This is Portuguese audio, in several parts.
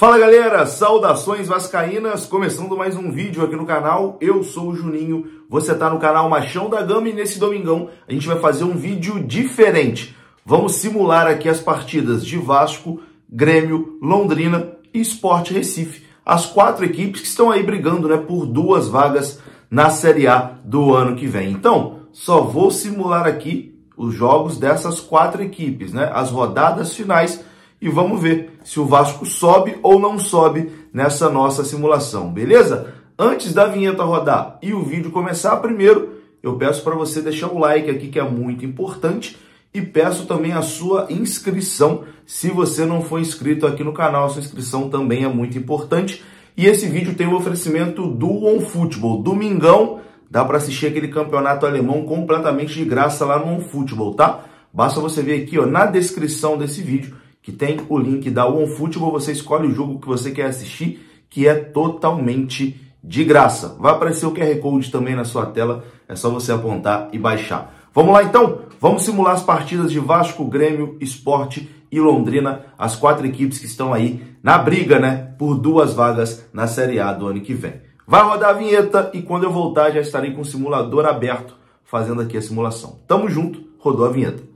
Fala galera, saudações vascaínas, começando mais um vídeo aqui no canal, eu sou o Juninho, você está no canal Machão da Gama e nesse domingão a gente vai fazer um vídeo diferente. Vamos simular aqui as partidas de Vasco, Grêmio, Londrina e Sport Recife, as quatro equipes que estão aí brigando né, por duas vagas na Série A do ano que vem. Então, só vou simular aqui os jogos dessas quatro equipes, né, as rodadas finais e vamos ver se o Vasco sobe ou não sobe nessa nossa simulação, beleza? Antes da vinheta rodar e o vídeo começar, primeiro eu peço para você deixar o like aqui que é muito importante e peço também a sua inscrição se você não for inscrito aqui no canal, sua inscrição também é muito importante. E esse vídeo tem o um oferecimento do OnFootball, domingão, dá para assistir aquele campeonato alemão completamente de graça lá no OnFootball, tá? Basta você ver aqui ó, na descrição desse vídeo que tem o link da OneFootball. Você escolhe o jogo que você quer assistir, que é totalmente de graça. Vai aparecer o QR Code também na sua tela, é só você apontar e baixar. Vamos lá então? Vamos simular as partidas de Vasco, Grêmio, Esporte e Londrina, as quatro equipes que estão aí na briga, né, por duas vagas na Série A do ano que vem. Vai rodar a vinheta e quando eu voltar já estarei com o simulador aberto fazendo aqui a simulação. Tamo junto, rodou a vinheta.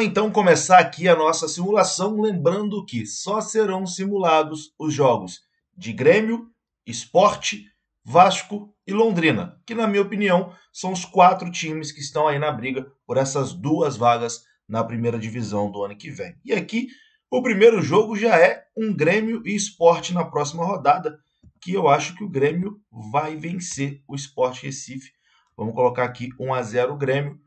Vamos então começar aqui a nossa simulação, lembrando que só serão simulados os jogos de Grêmio, Esporte, Vasco e Londrina, que na minha opinião são os quatro times que estão aí na briga por essas duas vagas na primeira divisão do ano que vem. E aqui o primeiro jogo já é um Grêmio e Esporte na próxima rodada, que eu acho que o Grêmio vai vencer o Esporte Recife. Vamos colocar aqui 1 a 0 o Grêmio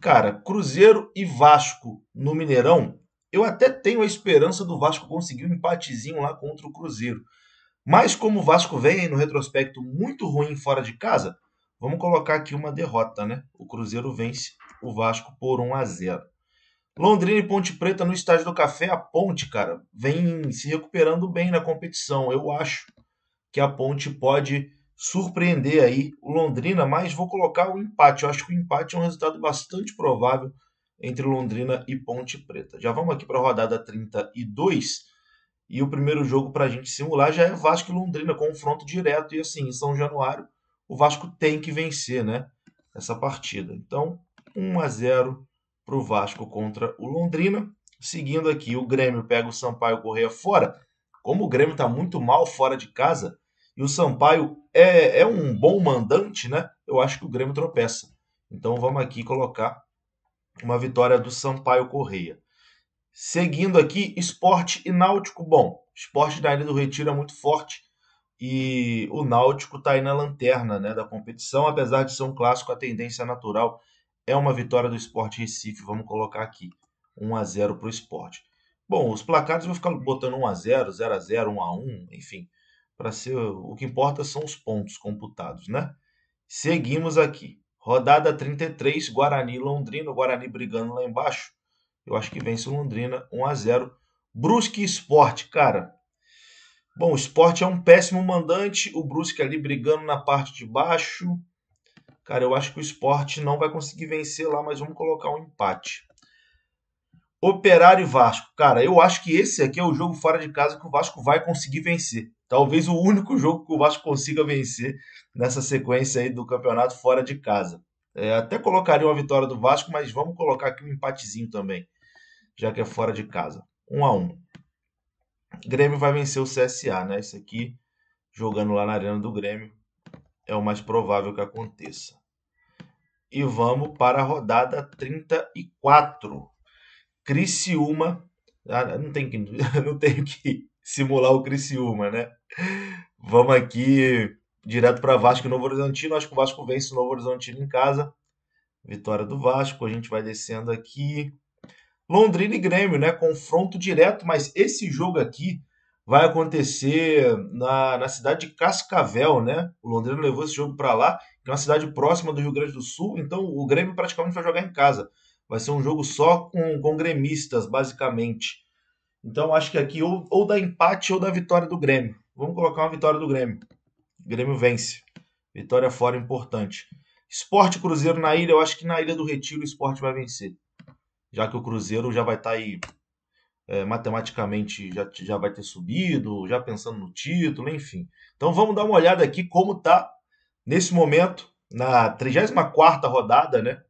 cara, Cruzeiro e Vasco no Mineirão, eu até tenho a esperança do Vasco conseguir um empatezinho lá contra o Cruzeiro. Mas como o Vasco vem no retrospecto muito ruim fora de casa, vamos colocar aqui uma derrota, né? O Cruzeiro vence o Vasco por 1 a 0. Londrina e Ponte Preta no estádio do Café, a Ponte, cara, vem se recuperando bem na competição. Eu acho que a Ponte pode surpreender aí o Londrina, mas vou colocar o empate. Eu acho que o empate é um resultado bastante provável entre Londrina e Ponte Preta. Já vamos aqui para a rodada 32 e o primeiro jogo para a gente simular já é Vasco e Londrina, confronto direto. E assim, em São Januário, o Vasco tem que vencer né, essa partida. Então, 1 a 0 para o Vasco contra o Londrina. Seguindo aqui, o Grêmio pega o Sampaio Correia fora. Como o Grêmio está muito mal fora de casa, e o Sampaio é, é um bom mandante, né? Eu acho que o Grêmio tropeça. Então vamos aqui colocar uma vitória do Sampaio Correia. Seguindo aqui, esporte e náutico. Bom, esporte da Ilha do Retiro é muito forte e o náutico está aí na lanterna né, da competição. Apesar de ser um clássico, a tendência natural é uma vitória do esporte Recife. Vamos colocar aqui 1 x 0 para o esporte. Bom, os placares eu vou ficar botando 1 x 0 0 x 0 1 x 1 enfim para ser o que importa são os pontos computados, né? Seguimos aqui. Rodada 33, Guarani Londrina, o Guarani brigando lá embaixo. Eu acho que vence o Londrina 1 a 0. Brusque Esporte, cara. Bom, o Esporte é um péssimo mandante, o Brusque ali brigando na parte de baixo. Cara, eu acho que o Esporte não vai conseguir vencer lá, mas vamos colocar um empate. Operário e Vasco. Cara, eu acho que esse aqui é o jogo fora de casa que o Vasco vai conseguir vencer talvez o único jogo que o Vasco consiga vencer nessa sequência aí do campeonato fora de casa. É, até colocaria uma vitória do Vasco, mas vamos colocar aqui um empatezinho também, já que é fora de casa. Um a um. Grêmio vai vencer o CSA, né? Isso aqui, jogando lá na arena do Grêmio, é o mais provável que aconteça. E vamos para a rodada 34. Criciúma. Ah, não tem que, não tem que simular o Criciúma, né? Vamos aqui direto para Vasco e Novo Horizontino. Acho que o Vasco vence o Novo Horizontino em casa. Vitória do Vasco. A gente vai descendo aqui. Londrina e Grêmio, né? Confronto direto, mas esse jogo aqui vai acontecer na, na cidade de Cascavel, né? O Londrina levou esse jogo para lá, que é uma cidade próxima do Rio Grande do Sul, então o Grêmio praticamente vai jogar em casa. Vai ser um jogo só com, com gremistas, basicamente. Então acho que aqui ou, ou dá empate ou dá vitória do Grêmio. Vamos colocar uma vitória do Grêmio. O Grêmio vence. Vitória fora é importante. Esporte Cruzeiro na ilha, eu acho que na Ilha do Retiro o esporte vai vencer. Já que o Cruzeiro já vai estar tá aí é, matematicamente já, já vai ter subido, já pensando no título, enfim. Então vamos dar uma olhada aqui como tá nesse momento, na 34 rodada, né?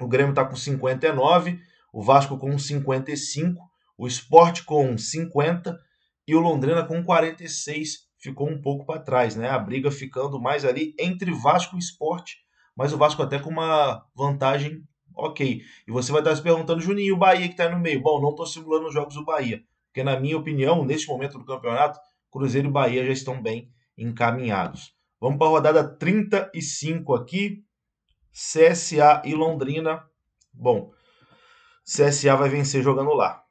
O Grêmio está com 59, o Vasco com 55 o Sport com 50 e o Londrina com 46 ficou um pouco para trás, né? A briga ficando mais ali entre Vasco e Sport, mas o Vasco até com uma vantagem ok. E você vai estar se perguntando, Juninho, o Bahia que está no meio. Bom, não estou simulando os jogos do Bahia, porque na minha opinião, neste momento do campeonato, Cruzeiro e Bahia já estão bem encaminhados. Vamos para a rodada 35 aqui, CSA e Londrina. Bom, CSA vai vencer jogando lá.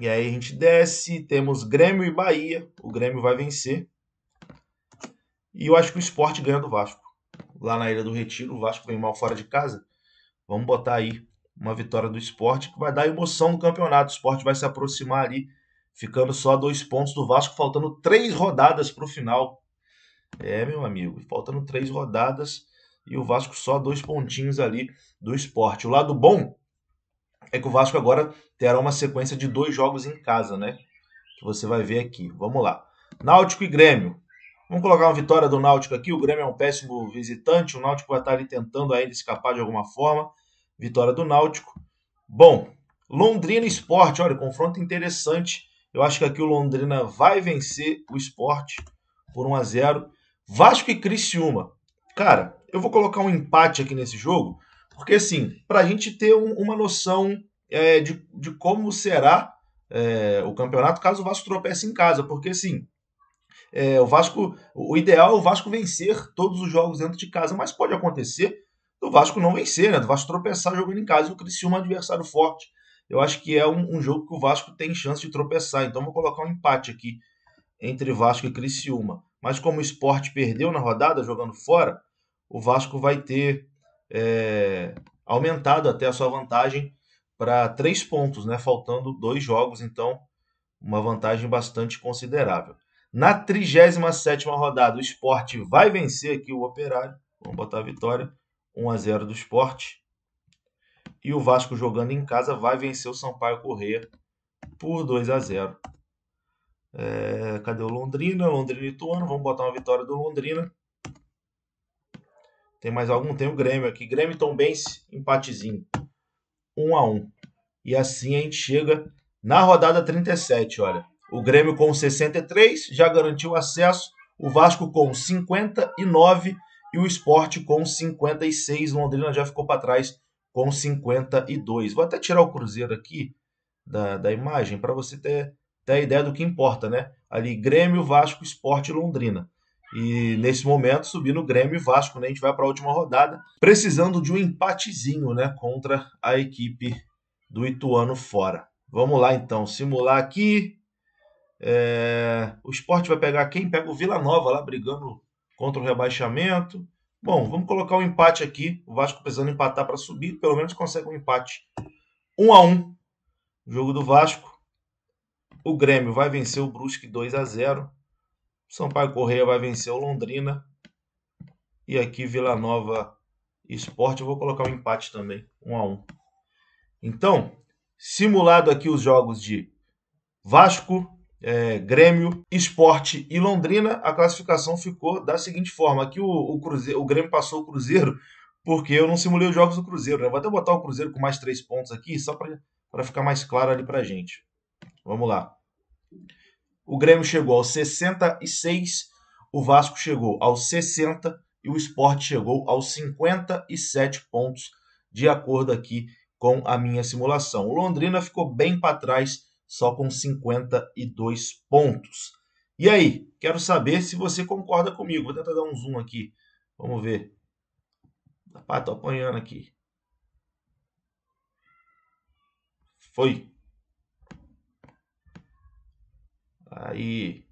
E aí a gente desce, temos Grêmio e Bahia. O Grêmio vai vencer. E eu acho que o esporte ganha do Vasco. Lá na Ilha do Retiro, o Vasco vem mal fora de casa. Vamos botar aí uma vitória do esporte que vai dar emoção no campeonato. O esporte vai se aproximar ali, ficando só dois pontos do Vasco, faltando três rodadas para o final. É, meu amigo, faltando três rodadas e o Vasco só dois pontinhos ali do esporte. O lado bom é que o Vasco agora terá uma sequência de dois jogos em casa, né? Que você vai ver aqui. Vamos lá. Náutico e Grêmio. Vamos colocar uma vitória do Náutico aqui. O Grêmio é um péssimo visitante. O Náutico vai estar ali tentando ainda escapar de alguma forma. Vitória do Náutico. Bom, Londrina Esporte. Olha, confronto interessante. Eu acho que aqui o Londrina vai vencer o esporte por 1 a 0 Vasco e Criciúma. Cara, eu vou colocar um empate aqui nesse jogo porque, assim, para a gente ter um, uma noção é, de, de como será é, o campeonato caso o Vasco tropece em casa, porque, assim, é, o Vasco, o ideal é o Vasco vencer todos os jogos dentro de casa, mas pode acontecer do Vasco não vencer, né? Do Vasco tropeçar jogando em casa e o Criciúma é adversário forte. Eu acho que é um, um, jogo que o Vasco tem chance de tropeçar. Então vou colocar um empate aqui entre Vasco e Criciúma. Mas como o esporte perdeu na rodada, jogando fora, o Vasco vai ter é, aumentado até a sua vantagem para três pontos, né? faltando dois jogos, então uma vantagem bastante considerável. Na 37 rodada, o esporte vai vencer aqui o Operário. Vamos botar a vitória. 1 a 0 do esporte. E o Vasco jogando em casa vai vencer o Sampaio Correia por 2 a 0. É, cadê o Londrina? Londrina e Tuano. Vamos botar uma vitória do Londrina. Tem mais algum? Tem o Grêmio aqui. Grêmio e Tombense, empatezinho. 1 um a 1 um. E assim a gente chega na rodada 37, olha. O Grêmio com 63 já garantiu acesso, o Vasco com 59 e o Esporte com 56. Londrina já ficou para trás com 52. Vou até tirar o Cruzeiro aqui da, da imagem para você ter, ter a ideia do que importa, né? Ali Grêmio, Vasco, Esporte Londrina. E nesse momento subindo no Grêmio e Vasco, né? A gente vai para a última rodada, precisando de um empatezinho, né? Contra a equipe do Ituano fora. Vamos lá então, simular aqui. É... O esporte vai pegar quem? Pega o Vila Nova lá brigando contra o rebaixamento. Bom, vamos colocar um empate aqui. O Vasco precisando empatar para subir, pelo menos consegue um empate. 1 um a 1 um, jogo do Vasco. O Grêmio vai vencer o Brusque 2 a 0 Sampaio Correia vai vencer o Londrina. E aqui Vila Nova Esporte, eu vou colocar um empate também, 1 um a 1. Um. Então, simulado aqui os jogos de Vasco, é, Grêmio, Esporte e Londrina, a classificação ficou da seguinte forma: aqui o, o, Cruzeiro, o Grêmio passou o Cruzeiro, porque eu não simulei os jogos do Cruzeiro. Né? Vou até botar o Cruzeiro com mais três pontos aqui, só para ficar mais claro ali para gente. Vamos lá. O Grêmio chegou aos 66, o Vasco chegou aos 60 e o Sport chegou aos 57 pontos, de acordo aqui com a minha simulação. O Londrina ficou bem para trás, só com 52 pontos. E aí, quero saber se você concorda comigo. Vou tentar dar um zoom aqui. Vamos ver. Ah, tô apanhando aqui. Foi. Aí.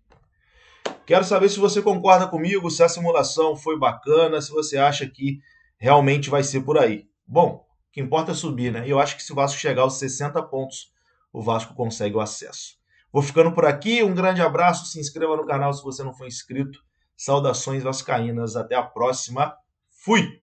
Quero saber se você concorda comigo, se a simulação foi bacana, se você acha que realmente vai ser por aí. Bom, o que importa é subir, né? Eu acho que se o Vasco chegar aos 60 pontos, o Vasco consegue o acesso. Vou ficando por aqui, um grande abraço, se inscreva no canal se você não for inscrito. Saudações vascaínas, até a próxima. Fui!